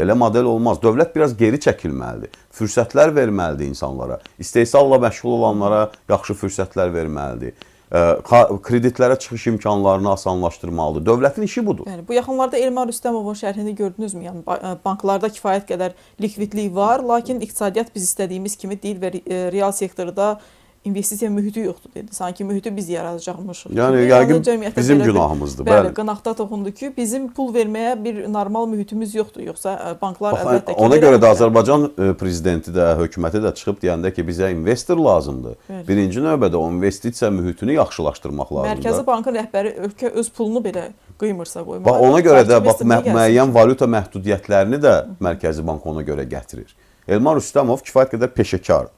Belə model olmaz. Dövlət biraz geri çəkilməlidir. Fürsətlər verməlidir insanlara. İstehsalla məşğul olanlara yaxşı fürsətlər verməlidir. Kreditlərə çıxış imkanlarını asanlaşdırmalıdır. Dövlətin işi budur. Yəni bu yaxınlarda Elmar Rüstəmovun şərhini gördünüzmü? Yəni banklarda kifayət qədər likvidlik var, lakin iqtisadiyyat biz istədiyimiz kimi deyil və real sektorda investisiya mühiti yoxdur dedi. Sanki mühiti biz yaradacaqmışıq. Yəni yəqin bizim günahımızdır. Bəli, bəli. qınaqda toxundu ki, bizim pul verməyə bir normal mühitimiz yoxdur, yoxsa e, banklar Bax, əlbəttə ki. Ona görə də Azərbaycan e, prezidenti də, hökuməti də çıxıb deyəndə ki, bizə investor lazımdır. Bəli. Birinci növbədə o investisiya mühitini yaxşılaşdırmaq lazımdır. Mərkəzi Bankın rəhbəri ölkə öz pulunu belə qıymırsa qoymur. Bax ona görə də bax mə müəyyən valyuta məhdudiyyətlərini də Mərkəzi Bank ona görə gətirir. Elmar Rüstəmov kifayət qədər peşəkardır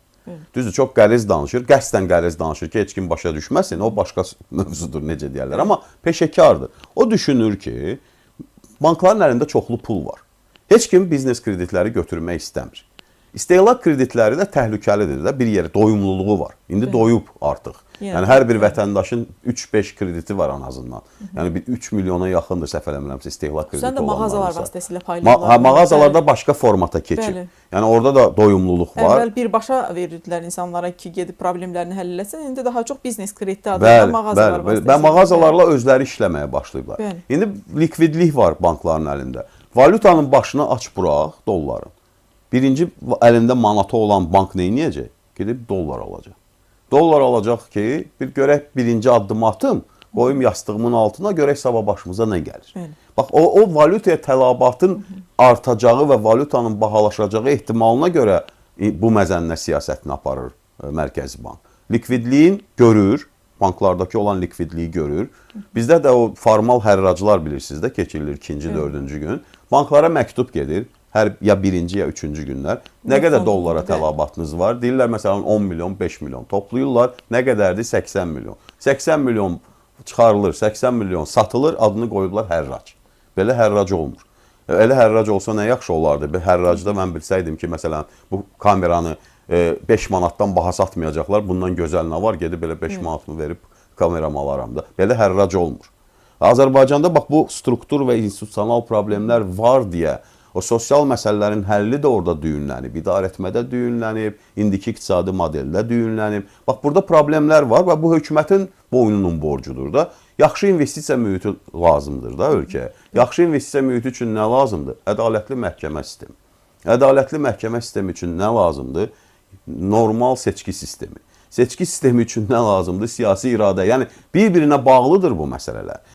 Düzdür, çox qəliz danışır, qəsdən qəliz danışır ki, heç kim başa düşməsin. O başqa mövzudur, necə deyirlər, amma peşəkardır. O düşünür ki, bankların əlində çoxlu pul var. Heç kim biznes kreditləri götürmək istəmir. İstehlak kreditləri də təhlükəlidir də bir yerə doyumluluğu var. İndi doyub artıq. Yəni hər bir vətəndaşın 3-5 krediti var ən azından. Yəni bir 3 milyona yaxındır səhv eləmirəmsə istehlak krediti olanlar. Sən də mağazalar vasitəsilə paylanır. Hə, mağazalarda bəli. başqa formata keçib. Bəli. Yəni orada da doyumluluq var. Əvvəl birbaşa verirdilər insanlara ki, gedib problemlərini həll etsin. İndi daha çox biznes krediti adına mağazalar bəli, vasitəsilə. Və mağazalarla bəli. özləri işləməyə başlayıblar. Bəli. İndi likvidlik var bankların əlində. Valyutanın başına aç buraq dolların. Birinci əlində manata olan bank neyniyəcək? Gedib dollar alacaq. Dollar alacaq ki, bir görək birinci addımı atım, qoyum yastığımın altına, görək sabah başımıza nə gəlir. Bəli. Bax, o, o valyutaya tələbatın artacağı və valyutanın bahalaşacağı ehtimalına görə bu məzənnə siyasətini aparır e, Mərkəzi Bank. Likvidliyin görür, banklardakı olan likvidliyi görür. Bizdə də o formal hərraclar bilirsiniz də keçirilir ikinci, dördüncü gün. Banklara məktub gedir. Hər ya birinci ya üçüncü günlər. Nə qədər dollara tələbatınız var? Deyirlər məsələn 10 milyon, 5 milyon toplayırlar. Nə qədərdir? 80 milyon. 80 milyon çıxarılır, 80 milyon satılır, adını qoyublar hərrac. Belə hərrac olmur. E, Elə hərrac olsa nə yaxşı olardı. Bir hərracda mən bilsəydim ki, məsələn, bu kameranı 5 e, manatdan baha satmayacaqlar. Bundan gözəl nə var? Gedib belə 5 manatımı verib kameram alaram da. Belə hərrac olmur. Azərbaycanda bax bu struktur və institusional problemlər var deyə O sosial məsələlərin həlli də orada düyünlənib, idarəetmədə düyünlənib, indiki iqtisadi modeldə düyünlənib. Bax burada problemlər var və bu hökumətin boynunun borcudur da. Yaxşı investisiya mühiti lazımdır da ölkəyə. Yaxşı investisiya mühiti üçün nə lazımdır? Ədalətli məhkəmə sistemi. Ədalətli məhkəmə sistemi üçün nə lazımdır? Normal seçki sistemi seçki sistemi üçün nə lazımdır? Siyasi iradə. Yəni bir-birinə bağlıdır bu məsələlər.